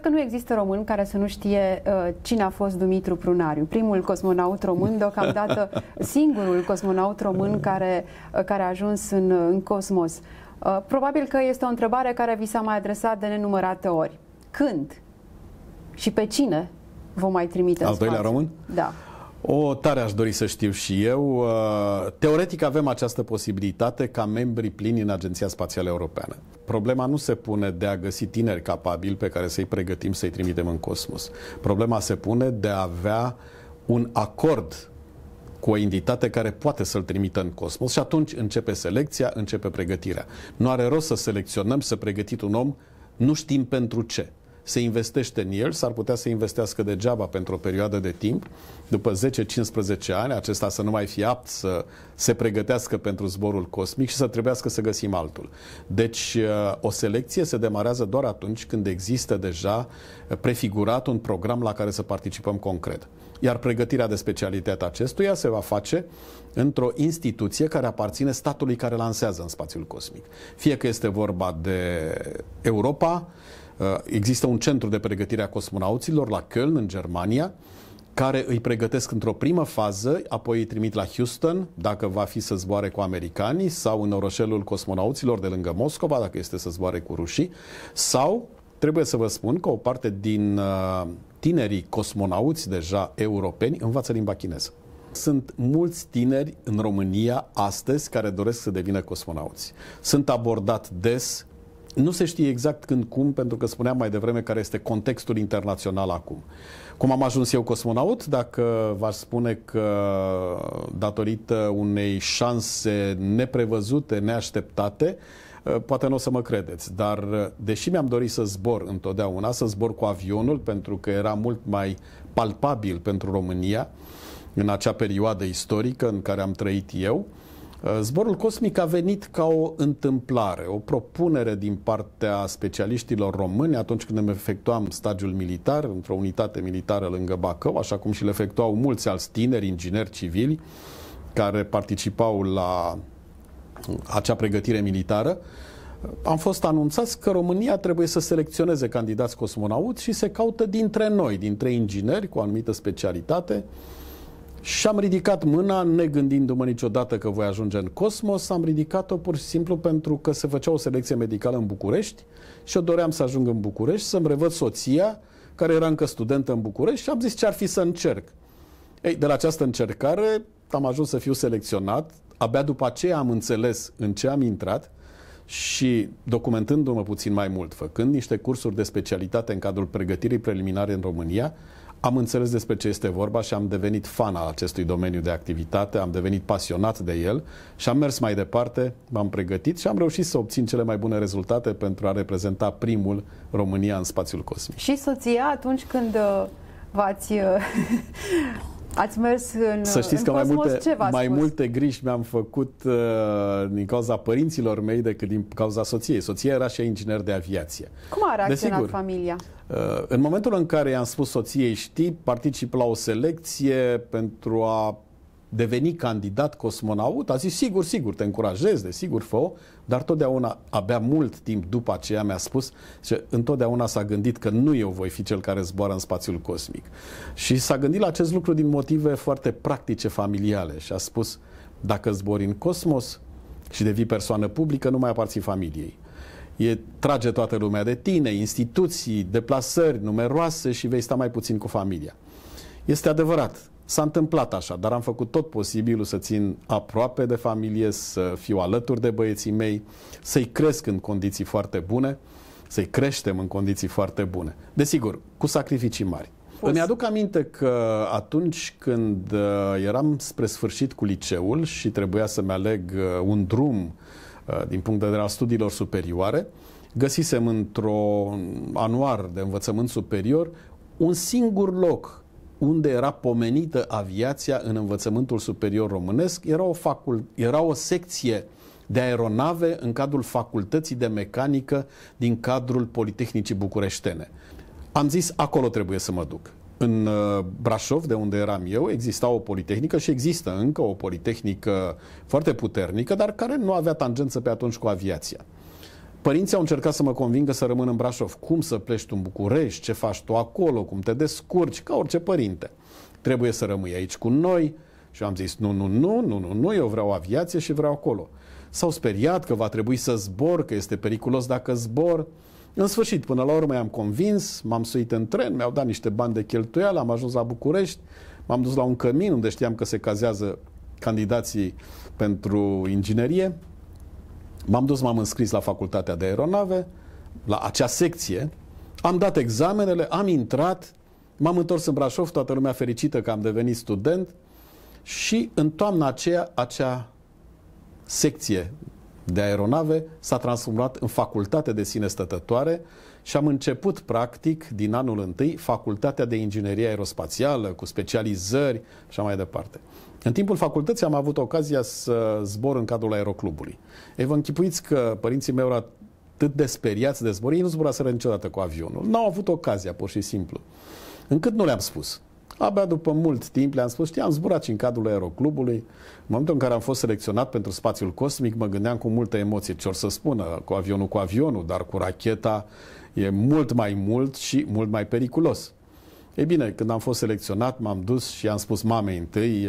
cred că nu există român care să nu știe uh, cine a fost Dumitru Prunariu, primul cosmonaut român, deocamdată singurul cosmonaut român care, uh, care a ajuns în, uh, în cosmos. Uh, probabil că este o întrebare care vi s-a mai adresat de nenumărate ori. Când și pe cine vom mai trimite Al doilea român? Da. O, tare aș dori să știu și eu. Uh, teoretic avem această posibilitate ca membri plini în Agenția Spațială Europeană. Problema nu se pune de a găsi tineri capabili pe care să-i pregătim să-i trimitem în cosmos. Problema se pune de a avea un acord cu o entitate care poate să-l trimită în cosmos și atunci începe selecția, începe pregătirea. Nu are rost să selecționăm, să pregătit un om, nu știm pentru ce se investește în el, s-ar putea să investească degeaba pentru o perioadă de timp, după 10-15 ani, acesta să nu mai fie apt să se pregătească pentru zborul cosmic și să trebuiască să găsim altul. Deci uh, o selecție se demarează doar atunci când există deja prefigurat un program la care să participăm concret. Iar pregătirea de specialitate acestuia se va face într-o instituție care aparține statului care lansează în spațiul cosmic. Fie că este vorba de Europa, Uh, există un centru de pregătire a cosmonauților la Köln, în Germania, care îi pregătesc într-o primă fază, apoi îi trimit la Houston, dacă va fi să zboare cu americanii, sau în orășelul cosmonauților de lângă Moscova, dacă este să zboare cu rușii, sau trebuie să vă spun că o parte din uh, tinerii cosmonauți deja europeni învață limba chineză. Sunt mulți tineri în România astăzi care doresc să devină cosmonauți. Sunt abordat des nu se știe exact când, cum, pentru că spuneam mai devreme care este contextul internațional acum. Cum am ajuns eu cosmonaut? Dacă v-aș spune că datorită unei șanse neprevăzute, neașteptate, eh, poate nu o să mă credeți, dar eh, deși mi-am dorit să zbor întotdeauna, să zbor cu avionul, pentru că era mult mai palpabil pentru România în acea perioadă istorică în care am trăit eu, Uh, zborul cosmic a venit ca o întâmplare, o propunere din partea specialiștilor români atunci când ne efectuam stagiul militar într-o unitate militară lângă Bacău, așa cum și le efectuau mulți alți tineri, ingineri civili, care participau la acea pregătire militară, am fost anunțați că România trebuie să selecționeze candidați cosmonauți și se caută dintre noi, dintre ingineri cu o anumită specialitate, și am ridicat mâna, gândindu mă niciodată că voi ajunge în cosmos, am ridicat-o pur și simplu pentru că se făcea o selecție medicală în București și eu doream să ajung în București, să-mi revăd soția, care era încă studentă în București și am zis ce ar fi să încerc. Ei, de la această încercare am ajuns să fiu selecționat, abia după aceea am înțeles în ce am intrat și documentându-mă puțin mai mult, făcând niște cursuri de specialitate în cadrul pregătirii preliminare în România, am înțeles despre ce este vorba și am devenit fan al acestui domeniu de activitate, am devenit pasionat de el și am mers mai departe, m-am pregătit și am reușit să obțin cele mai bune rezultate pentru a reprezenta primul România în spațiul cosmic. Și soția atunci când uh, v-ați uh, Ați mers în Să știți în că mai multe, mai multe griji mi-am făcut uh, din cauza părinților mei decât din cauza soției. Soția era și inginer de aviație. Cum a reacționat Desigur, familia? Uh, în momentul în care i-am spus soției, știi, particip la o selecție pentru a deveni candidat cosmonaut, a zis sigur, sigur, te încurajez, desigur, fă dar totdeauna, abia mult timp după aceea mi-a spus, zice, întotdeauna s-a gândit că nu eu voi fi cel care zboară în spațiul cosmic. Și s-a gândit la acest lucru din motive foarte practice familiale și a spus, dacă zbori în cosmos și devii persoană publică, nu mai aparții familiei. E, trage toată lumea de tine, instituții, deplasări numeroase și vei sta mai puțin cu familia. Este adevărat, S-a întâmplat așa, dar am făcut tot posibilul să țin aproape de familie, să fiu alături de băieții mei, să-i cresc în condiții foarte bune, să-i creștem în condiții foarte bune. Desigur, cu sacrificii mari. Pus. Îmi aduc aminte că atunci când uh, eram spre sfârșit cu liceul și trebuia să-mi aleg uh, un drum uh, din punct de vedere al studiilor superioare, găsisem într-o anuar de învățământ superior un singur loc unde era pomenită aviația în învățământul superior românesc, era o, facul, era o secție de aeronave în cadrul Facultății de Mecanică din cadrul Politehnicii Bucureștene. Am zis, acolo trebuie să mă duc. În uh, Brașov, de unde eram eu, exista o politehnică și există încă o politehnică foarte puternică, dar care nu avea tangență pe atunci cu aviația. Părinții au încercat să mă convingă să rămân în Brașov. Cum să pleci tu în București? Ce faci tu acolo? Cum te descurci? Ca orice părinte. Trebuie să rămâi aici cu noi. Și am zis, nu, nu, nu, nu, nu, nu, eu vreau aviație și vreau acolo. S-au speriat că va trebui să zbor, că este periculos dacă zbor. În sfârșit, până la urmă i-am convins, m-am suit în tren, mi-au dat niște bani de cheltuială, am ajuns la București, m-am dus la un cămin unde știam că se cazează candidații pentru inginerie M-am dus, m-am înscris la facultatea de aeronave, la acea secție, am dat examenele, am intrat, m-am întors în Brașov, toată lumea fericită că am devenit student și în toamna aceea, acea secție de aeronave s-a transformat în facultate de sine stătătoare, și am început, practic, din anul întâi, facultatea de inginerie aerospațială, cu specializări și așa mai departe. În timpul facultății am avut ocazia să zbor în cadrul aeroclubului. Ei, vă închipuiți că părinții mei erau atât de speriați de zbor, ei nu zburaseră niciodată cu avionul. N-au avut ocazia, pur și simplu. Încât nu le-am spus. Abia după mult timp le-am spus, știi, am zburat și în cadrul aeroclubului. În momentul în care am fost selecționat pentru spațiul cosmic, mă gândeam cu multă emoție ce or să spună cu avionul cu avionul, dar cu racheta e mult mai mult și mult mai periculos. Ei bine, când am fost selecționat, m-am dus și am spus mamei întâi,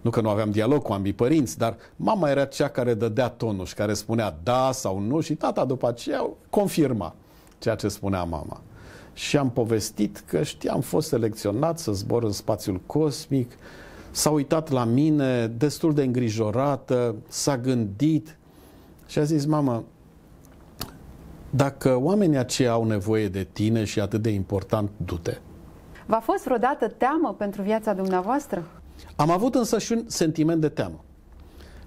nu că nu aveam dialog cu ambii părinți, dar mama era cea care dădea tonul și care spunea da sau nu și tata după aceea confirma ceea ce spunea mama și am povestit că știam, am fost selecționat să zbor în spațiul cosmic, s-a uitat la mine destul de îngrijorată, s-a gândit și a zis, mamă, dacă oamenii aceia au nevoie de tine și atât de important, du-te. V-a fost vreodată teamă pentru viața dumneavoastră? Am avut însă și un sentiment de teamă.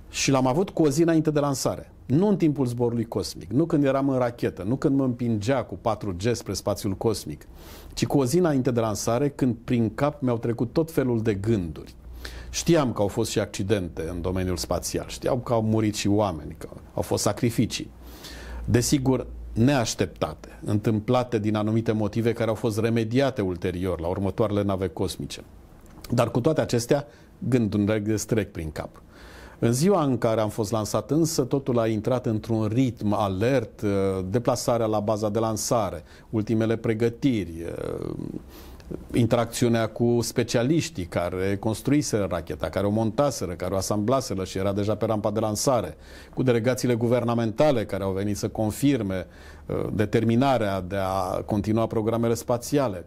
Și l-am avut cu o zi înainte de lansare. Nu în timpul zborului cosmic, nu când eram în rachetă, nu când mă împingea cu 4G spre spațiul cosmic, ci cu o zi înainte de lansare, când prin cap mi-au trecut tot felul de gânduri. Știam că au fost și accidente în domeniul spațial, Știam că au murit și oameni, că au fost sacrificii. Desigur, neașteptate, întâmplate din anumite motive care au fost remediate ulterior la următoarele nave cosmice. Dar cu toate acestea, gândul de strec prin cap. În ziua în care am fost lansat însă, totul a intrat într-un ritm alert, uh, deplasarea la baza de lansare, ultimele pregătiri, uh, interacțiunea cu specialiștii care construiseră racheta, care o montaseră, care o asamblaseră și era deja pe rampa de lansare, cu delegațiile guvernamentale care au venit să confirme uh, determinarea de a continua programele spațiale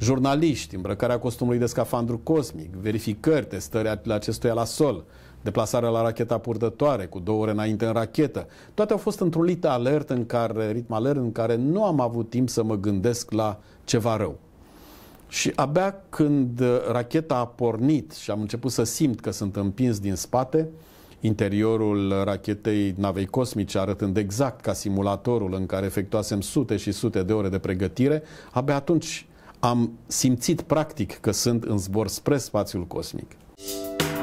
jurnaliști, îmbrăcarea costumului de scafandru cosmic, verificări, testări ale acestuia la sol, deplasarea la racheta purtătoare, cu două ore înainte în rachetă. Toate au fost într-un lit alert în care, ritm alert în care nu am avut timp să mă gândesc la ceva rău. Și abia când uh, racheta a pornit și am început să simt că sunt împins din spate, interiorul rachetei navei cosmice, arătând exact ca simulatorul în care efectuasem sute și sute de ore de pregătire, abia atunci am simțit practic că sunt în zbor spre spațiul cosmic. Thank you